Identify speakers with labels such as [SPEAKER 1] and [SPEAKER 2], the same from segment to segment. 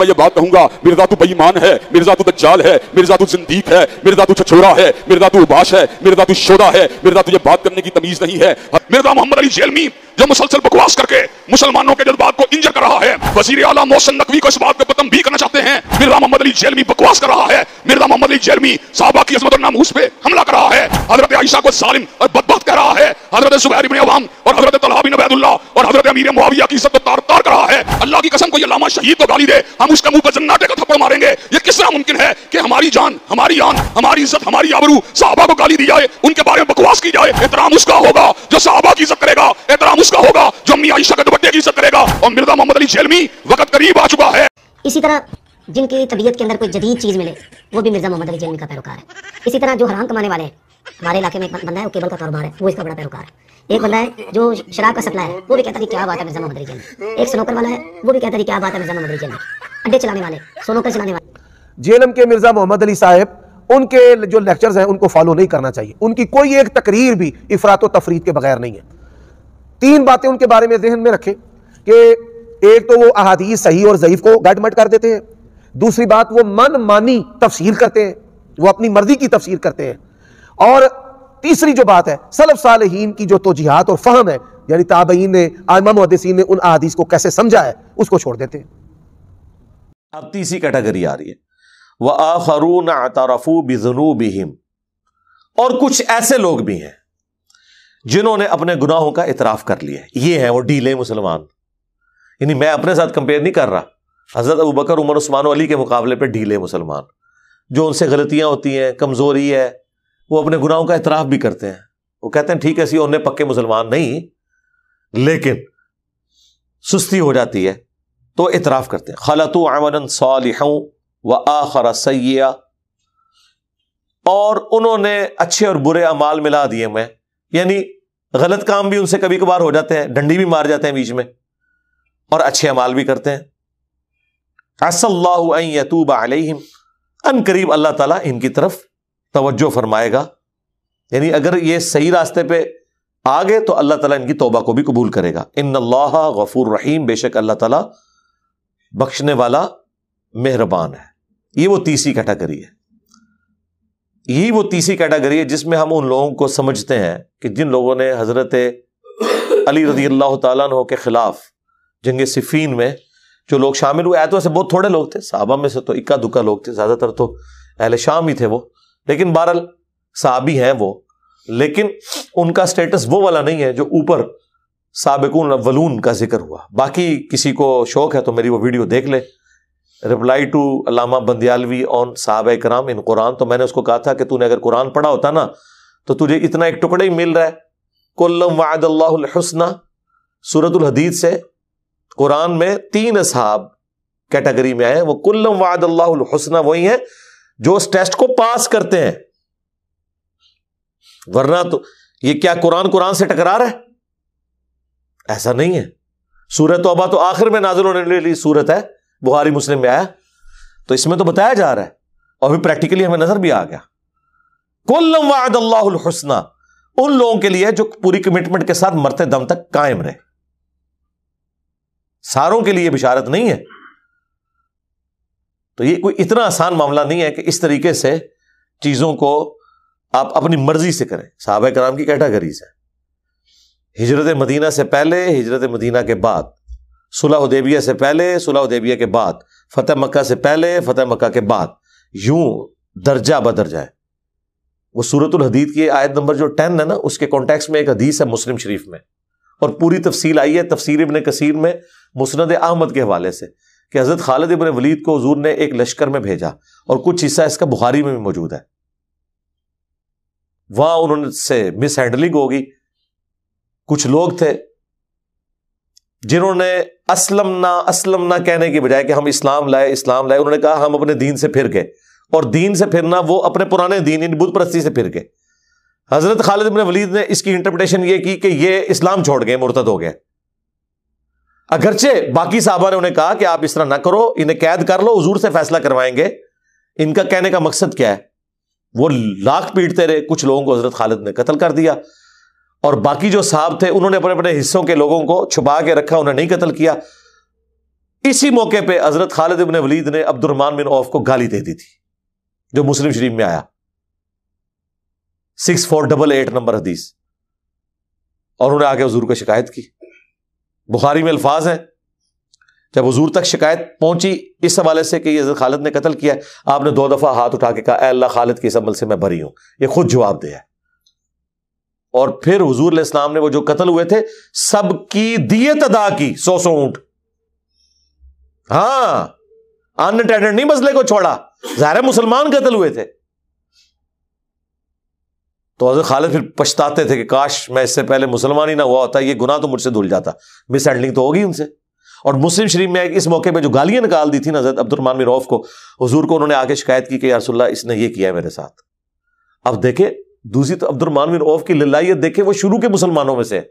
[SPEAKER 1] मैं ये बात कहूंगा मिर्जा तू बईमान है मिर्जा तू दज्जाल है मिर्जा तू जिंदीक है मिर्जा तू छछोरा है मिर्जा तू उबाश है मिर्जा तू शोदा है मिर्जा तुझे बात करने की तमीज नहीं है मिर्जा मोहम्मद अली जेलमी जो मुसलसल बकवास करके मुसलमानों के जज्बात को इंजर कर रहा है वजीर आला मोहसन नकवी को इस बात पे पर भी करना चाहते हैं मिर्जा मोहम्मद अली जेलमी बकवास कर रहा है मिर्जा मोहम्मद अली जेलमी साहबा की अजमत और नामूस पे हमला कर रहा है हजरत आयशा को सालिम और बदबक कर रहा है हजरत सुबैर इब्न अवाम और हजरत तलहा बिन अबैदुल्लाह अमीर मुआविया की इज्जत तो तार तार कर रहा है अल्लाह की कसम को ये लामा शहीद को गाली दे हम उसके मुंह पर जन्नाटे का थप्पड़ मारेंगे ये किस तरह मुमकिन है कि हमारी जान हमारी आन हमारी इज्जत हमारी आबरू साहबा को गाली दी जाए उनके बारे में बकवास की जाए एहतराम उसका होगा जो साहबा की इज्जत करेगा एहतराम उसका होगा जो अम्मी आयशा का दुपट्टे की इज्जत करेगा और मिर्जा मोहम्मद अली जेलमी वक्त करीब आ चुका है इसी तरह जिनकी तबीयत के अंदर कोई जदीद चीज़ मिले वो भी मिर्ज़ा मोहम्मद अली जेलमी का पैरोकार है इसी तरह जो हराम कमाने वाले हैं हमारे इलाके में एक बंदा है वो केबल का कारोबार है वो इसका बड़ा पैरोकार है एक बंदा है जो शराब का सप्लाई है वो भी कहता है क्या बात है मिर्जा मोहम्मद रिजन एक स्नोकर वाला है वो भी कहता है क्या बात है मिर्जा मोहम्मद रिजन अड्डे चलाने वाले स्नोकर चलाने वाले जेएलएम के मिर्जा मोहम्मद अली साहब उनके जो लेक्चर्स हैं उनको फॉलो नहीं करना चाहिए उनकी कोई एक तकरीर भी इफरात तफरीद के बगैर नहीं है तीन बातें उनके बारे में जहन में रखें कि एक तो वो अहादीस सही और ज़यीफ़ को गटमट कर देते हैं दूसरी बात वो मन मानी तफसीर करते हैं वो अपनी मर्जी की तफसीर करते हैं और तीसरी जो बात है सलफ साल की जो तोजीहत और फहम है यानी ताबईन ने आमा मुहदसिन ने उन अदीस को कैसे समझा है उसको छोड़ देते हैं अब तीसरी कैटेगरी आ रही है वह आखरून बिजनू बिहिम और कुछ ऐसे लोग भी हैं जिन्होंने अपने गुनाहों का इतराफ कर लिया ये है वो डीले मुसलमान यानी मैं अपने साथ कंपेयर नहीं कर रहा हजरत अबू बकर उमर उस्मान अली के मुकाबले पर ढीले मुसलमान जो उनसे गलतियां होती हैं कमजोरी है वो अपने गुनाहों का एतराफ़ भी करते हैं वो कहते हैं ठीक है सी उन्हें पक्के मुसलमान नहीं लेकिन सुस्ती हो जाती है तो इतराफ़ करते हैं खलत अमन सालिहों व आखर सैया और उन्होंने अच्छे और बुरे अमाल मिला दिए मैं यानी गलत काम भी उनसे कभी कभार हो जाते हैं डंडी भी मार जाते हैं बीच में और अच्छे अमाल भी करते हैं असल्लातूब अलहिम अन करीब अल्लाह ताला इनकी तरफ तवज्जो फरमाएगा यानी अगर ये सही रास्ते पर आ गए तो अल्लाह तला इनकी तोबा को भी कबूल करेगा इन अल्लाह गफूर रहीम बेशक अल्लाह ताला बख्शने वाला मेहरबान है ये वो तीसरी कैटेगरी है यही वो तीसरी कैटेगरी है जिसमें हम उन लोगों को समझते हैं कि जिन लोगों ने हज़रत अली रजी अल्लाह तु के ख़िलाफ़ जंग सिफीन में जो लोग शामिल हुए आए तो ऐसे बहुत थोड़े लोग थे साहबा में से तो इक्का दुक्का लोग थे ज़्यादातर तो अहले शाम ही थे वो लेकिन बहरल साहबी हैं वो लेकिन उनका स्टेटस वो वाला नहीं है जो ऊपर सबकून वलून का जिक्र हुआ बाकी किसी को शौक है तो मेरी वो वीडियो देख ले reply to Allama Bandialvi on साहब कराम इन कुरान तो मैंने उसको कहा था कि तूने अगर कुरान पढ़ा होता ना तो तुझे इतना एक टुकड़ा ही मिल रहा है कुल्लम वादल्लासना सूरतुल हदीद से कुरान में तीन असहाब कैटेगरी में आए वो कुल्लम वादल्लासना वही है जो उस टेस्ट को पास करते हैं वरना तो ये क्या कुरान कुरान से टकरा रहा है ऐसा नहीं है सूरत तोबा तो आखिर में नाजिल होने वाली सूरत है बुहारी मुस्लिम में आया तो इसमें तो बताया जा रहा है और भी प्रैक्टिकली हमें नजर भी आ गया कुल्लम वाद उन लोगों के लिए जो पूरी कमिटमेंट के साथ मरते दम तक कायम रहे सारों के लिए बिशारत नहीं है तो ये कोई इतना आसान मामला नहीं है कि इस तरीके से चीज़ों को आप अपनी मर्जी से करें साहब कराम की कैटागरीज है हिजरत मदीना से पहले हिजरत मदीना के बाद सुलह उदेबिया से पहले सुलह उदेबिया के बाद फतेह मक्का से पहले फतेह मक्का के बाद यूं दर्जा बदर्जा है वो सूरतुल हदीद की आयत नंबर जो टेन है ना उसके कॉन्टेक्स में एक हदीस है मुस्लिम शरीफ में और पूरी तफसील आई है तफसीर इबन कसीर में मुसनद अहमद के हवाले से कि हज़रत खालिद इबन वलीद को हजूर ने एक लश्कर में भेजा और कुछ हिस्सा इसका बुखारी में भी मौजूद है वहां उन्होंने से मिस हैंडलिंग होगी कुछ लोग थे जिन्होंने असलम ना असलम ना कहने की बजाय कि हम इस्लाम लाए इस्लाम लाए उन्होंने कहा हम अपने दीन से फिर गए और दीन से फिरना वो अपने पुराने दीन इन बुद्ध परस्ती से फिर गए हजरत खालिद इबन वलीद ने इसकी इंटरप्रिटेशन ये की कि ये इस्लाम छोड़ गए मुरतद हो गए अगरचे बाकी साहबा ने उन्हें कहा कि आप इस तरह ना करो इन्हें कैद कर लो हजूर से फैसला करवाएंगे इनका कहने का मकसद क्या है वो लाख पीटते रहे कुछ लोगों को हजरत खालिद ने कत्ल कर दिया और बाकी जो साहब थे उन्होंने अपने अपने हिस्सों के लोगों को छुपा के रखा उन्हें नहीं कत्ल किया इसी मौके पे हजरत खालिद इबन वलीद ने अब्दुलरमान बिन औफ को गाली दे दी थी जो मुस्लिम शरीफ में आया six four double eight number हदीस और उन्होंने आगे हजूर को शिकायत की बुखारी में अल्फाज हैं जब हजूर तक शिकायत पहुंची इस हवाले से कि ये खालिद ने कतल किया आपने दो दफ़ा हाथ उठा के कहा अल्लाह खालिद के इस अमल से मैं भरी हूं यह खुद जवाब दिया और फिर हजूर इस्लाम ने वो जो कतल हुए थे सबकी दियत अदा की सौ सौ ऊंट हाँ अनअटेंडेंट नहीं मसले को छोड़ा जहरा मुसलमान कतल हुए थे तो हजरत खालिद फिर पछताते थे कि काश मैं इससे पहले मुसलमान ही ना हुआ होता ये गुना तो मुझसे धुल जाता मिस हैंडलिंग तो होगी उनसे और मुस्लिम शरीफ में इस मौके पर जो गालियां निकाल दी थी नजर हजरत अब्दुलरमान रौफ को हजूर को उन्होंने आके शिकायत की कि यारसोल्ला इसने ये किया है मेरे साथ अब देखे दूसरी तो अब्दुलरमान बिन रौफ की ललाइत देखे वो शुरू के मुसलमानों में से है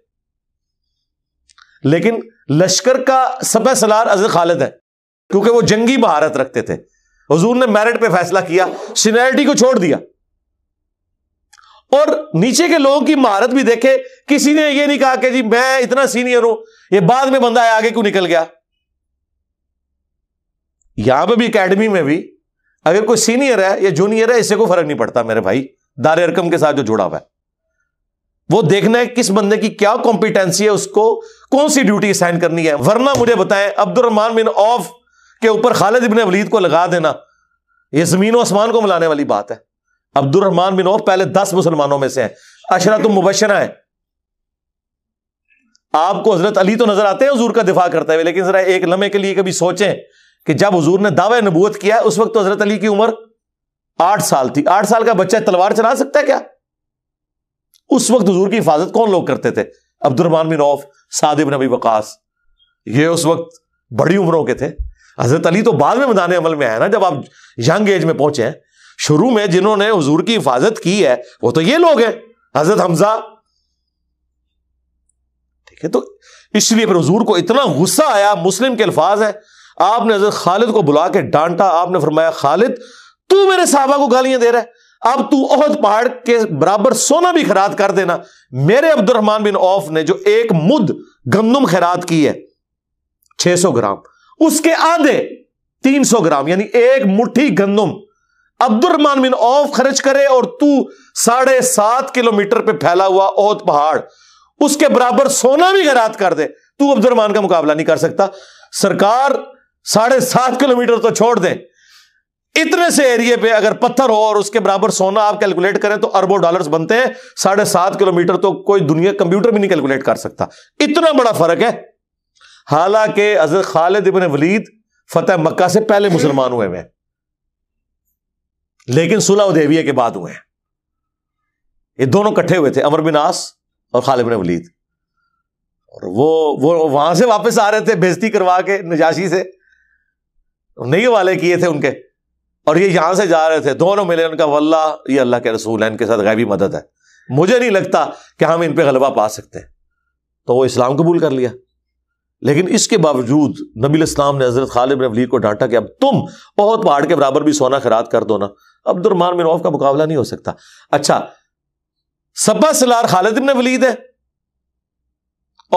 [SPEAKER 1] लेकिन लश्कर का सपह सलार हजरत खालिद है क्योंकि वो जंगी महारत रखते थे हजूर ने मैरिट पर फैसला किया सीनियरिटी को छोड़ दिया और नीचे के लोगों की महारत भी देखे किसी ने यह नहीं कहा कि जी मैं इतना सीनियर हूं ये बाद में बंदा है आगे क्यों निकल गया यहां पे भी एकेडमी में भी अगर कोई सीनियर है या जूनियर है इससे कोई फर्क नहीं पड़ता मेरे भाई दारे रकम के साथ जो जुड़ा हुआ है वो देखना है किस बंदे की क्या कॉम्पिटेंसी है उसको कौन सी ड्यूटी असाइन करनी है वरना मुझे बताएं अब्दुलरहमान बिन ऑफ के ऊपर खालिद इबन वलीद को लगा देना ये जमीन और आसमान को मिलाने वाली बात है अब्दुलरहमान बिन औफ पहले दस मुसलमानों में से हैं अशरा तुम मुबशरा है आपको हजरत अली तो नजर आते हैं हजूर का दिफा करते हुए लेकिन जरा एक लम्हे के लिए कभी सोचें कि जब हजूर ने दावे नबूत किया है उस वक्त तो हजरत अली की उम्र आठ साल थी आठ साल का बच्चा तलवार चला सकता है क्या उस वक्त हजूर की हिफाजत कौन लोग करते थे अब्दुलरहमान बिन औफ सादिब नबी वकास ये उस वक्त बड़ी उम्रों के थे हजरत अली तो बाद में मैदान अमल में आया ना जब आप यंग एज में पहुंचे हैं शुरू में जिन्होंने हुजूर की हिफाजत की है वो तो ये लोग हैं हजरत हमजा ठीक है तो इसलिए फिर हजूर को इतना गुस्सा आया मुस्लिम के अल्फाज है आपने हजरत खालिद को बुला के डांटा आपने फरमाया खालिद तू मेरे साहबा को गालियां दे रहा है अब तू ओहद पहाड़ के बराबर सोना भी खराद कर देना मेरे अब्दुलरहमान बिन औफ ने जो एक मुद गंदम खराद की है 600 ग्राम उसके आधे 300 ग्राम यानी एक मुट्ठी गंदम अब्दुलरमान बिन औफ खर्च करे और तू साढ़े सात किलोमीटर पे फैला हुआ औत पहाड़ उसके बराबर सोना भी गरात कर दे तू अब्दुलरमान का मुकाबला नहीं कर सकता सरकार साढ़े सात किलोमीटर तो छोड़ दे इतने से एरिए पे अगर पत्थर हो और उसके बराबर सोना आप कैलकुलेट करें तो अरबों डॉलर्स बनते हैं साढ़े सात किलोमीटर तो कोई दुनिया कंप्यूटर भी नहीं कैलकुलेट कर सकता इतना बड़ा फर्क है हालांकि अजर खालिद इबन वलीद फतेह मक्का से पहले मुसलमान हुए हुए हैं लेकिन सुलह उदेविया के बाद हुए ये दोनों कट्ठे हुए थे अमर बिनास और खालिब ने वलीद और वो वो वहां से वापस आ रहे थे बेजती करवा के नजाशी से नहीं वाले किए थे उनके और ये यहां से जा रहे थे दोनों मिले उनका वल्ला ये अल्लाह के रसूल है इनके साथ गैबी मदद है मुझे नहीं लगता कि हम इन पर गलबा पा सकते हैं तो वो इस्लाम कबूल कर लिया लेकिन इसके बावजूद नबी इस्लाम ने हजरत खालिद बिन वलीद को डांटा कि अब तुम बहुत पहाड़ के बराबर भी सोना खराद कर दो ना अब्दुलरमान बिन औफ का मुकाबला नहीं हो सकता अच्छा सब्बा सलार खालिद इबन वलीद है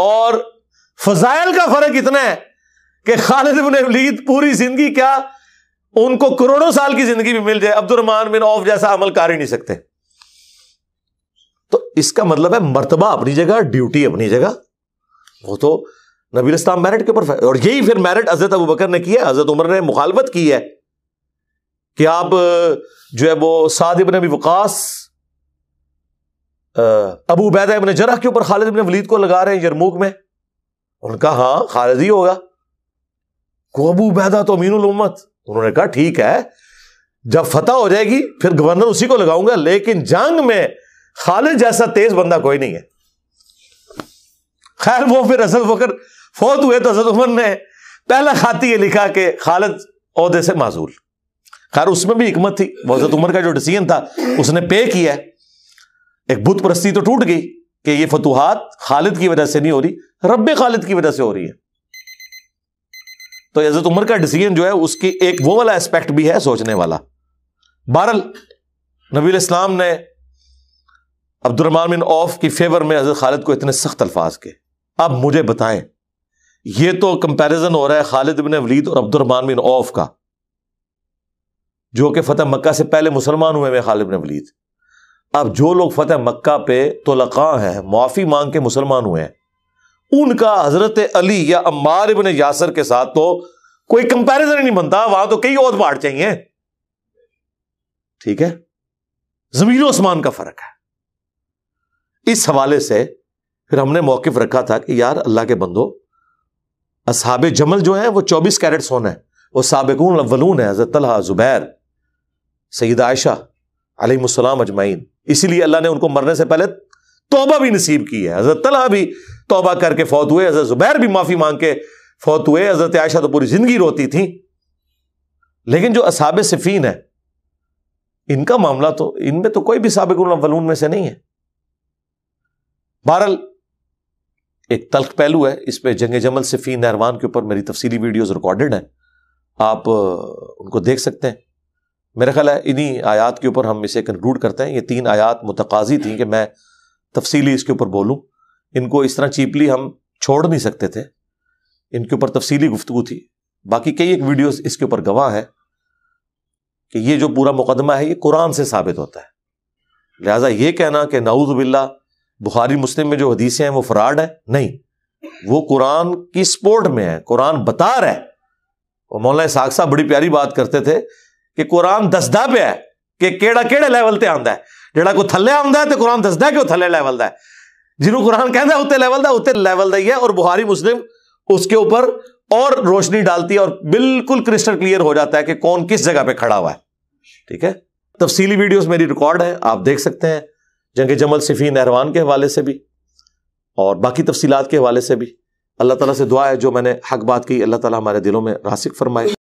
[SPEAKER 1] और फजाइल का फर्क इतना है कि खालिद इबन वलीद पूरी जिंदगी क्या उनको करोड़ों साल की जिंदगी भी मिल जाए अब्दुलरमान बिन औफ जैसा अमल कर ही नहीं सकते तो इसका मतलब है मर्तबा अपनी जगह ड्यूटी अपनी जगह वो तो नबील इस्लाम मेरिट के ऊपर और यही फिर मेरिट हजरत अबू बकर ने किया हजरत उमर ने मुखालफत की है कि आप जो है वो साद इबन अभी वकास अबू बैदा इबन जरा के ऊपर खालिद इबन वलीद को लगा रहे हैं यरमूक में उनका हाँ खालिद ही होगा को अबू बैदा तो अमीन उम्मत उन्होंने कहा ठीक है जब फतह हो जाएगी फिर गवर्नर उसी को लगाऊंगा लेकिन जंग में खालिद जैसा तेज बंदा कोई नहीं है खैर वो फिर असल फकर फौत हुए तो असद उमर ने पहला खाती ये लिखा कि खालिद अहदे से माजूल खैर उसमें भी हिकमत थी वजरत उमर का जो डिसीजन था उसने पे किया एक बुत परस्ती तो टूट गई कि ये फतूहत खालिद की वजह से नहीं हो रही रब खालिद की वजह से हो रही है तो हजरत उमर का डिसीजन जो है उसकी एक वो वाला एस्पेक्ट भी है सोचने वाला बहरल नबी इस्लाम ने अब्दुलरमान बिन औफ की फेवर में हजरत खालिद को इतने सख्त अल्फाज के अब मुझे बताएं ये तो कंपैरिजन हो रहा है खालिद बिन वलीद और अब्दुलरमान बिन औफ का जो कि फतेह मक्का से पहले मुसलमान हुए हैं खालिब ने वलीद अब जो लोग फतेह मक्का पे तो तोलका हैं मुआफ़ी मांग के मुसलमान हुए हैं उनका हज़रत अली या अम्मार इबन यासर के साथ तो कोई कंपैरिजन ही नहीं बनता वहां तो कई और बाढ़ चाहिए ठीक है जमीन आसमान का फर्क है इस हवाले से फिर हमने मौकफ रखा था कि यार अल्लाह के बंदो असाब जमल जो है वो चौबीस कैरेट सोना है वो सबकून अवलून है हजरत जुबैर सईद आयशा अलैहिस्सलाम अजमैन इसीलिए अल्लाह ने उनको मरने से पहले तोबा भी नसीब की है हज़रत तलहा भी तोबा करके फौत हुए हज़रत जुबैर भी माफ़ी मांग के फौत हुए हज़रत आयशा तो पूरी ज़िंदगी रोती थी लेकिन जो असाब सिफ़ीन है इनका मामला तो इनमें तो कोई भी सबक वलून में से नहीं है बहरल एक तल्ख पहलू है इस पर जंग जमल सिफ़ीन नहरवान के ऊपर मेरी तफसीली वीडियोज़ रिकॉर्डेड है आप उनको देख सकते हैं मेरा ख्याल है इन्हीं आयात के ऊपर हम इसे कंक्लूड करते हैं ये तीन आयात मुतकाजी थी कि मैं तफसीली इसके ऊपर बोलूँ इनको इस तरह चीपली हम छोड़ नहीं सकते थे इनके ऊपर तफसीली गुफ्तु थी बाकी कई एक वीडियोस इसके ऊपर गवाह है कि ये जो पूरा मुकदमा है ये कुरान से साबित होता है लिहाजा ये कहना कि नाउज बिल्ला बुखारी मुस्लिम में जो हदीसें हैं वो फ्रॉड है नहीं वो कुरान की स्पोर्ट में है कुरान बता रहा है और मौलाना साहब बड़ी प्यारी बात करते थे कुरान ਕਿ ਕੁਰਾਨ ਦੱਸਦਾ ਪਿਆ ਕਿ ਕਿਹੜਾ ਕਿਹੜੇ ਲੈਵਲ ਤੇ ਆਂਦਾ ਜਿਹੜਾ ਕੋ ਥੱਲੇ ਆਉਂਦਾ ਤੇ ਕੁਰਾਨ कि ਕਿ ਉਹ ਥੱਲੇ ਲੈਵਲ है ਜਿਹਨੂੰ कुरान ਕਹਿੰਦਾ ਉੱਤੇ ਲੈਵਲ ਦਾ ਉੱਤੇ ਲੈਵਲ ਦਾ ही है और बुहारी मुस्लिम उसके ऊपर और रोशनी डालती है और बिल्कुल क्रिस्टल क्लियर हो जाता है कि कौन किस जगह पे खड़ा हुआ है ठीक है तफसीली वीडियोस मेरी रिकॉर्ड है आप देख सकते हैं जंग जमल सिफी नहरवान के हवाले से भी और बाकी तफसीलात के हवाले से भी अल्लाह ताला से दुआ है जो मैंने हक बात की अल्लाह ताला हमारे दिलों में रासिक फरमाए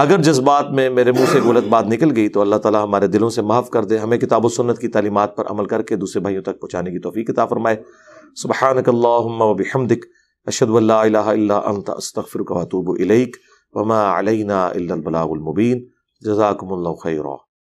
[SPEAKER 1] अगर जज्बात में मेरे मुंह से गलत बात निकल गई तो अल्लाह ताला हमारे दिलों से माफ़ कर दे हमें किताब सुन्नत की तालीमत पर अमल करके दूसरे भाइयों तक पहुँचाने की तोफ़ी किताब फरमाए सुबह अशदल्लात अस्तफ़िर वतूब वमा अलना बलामुबीन खैरा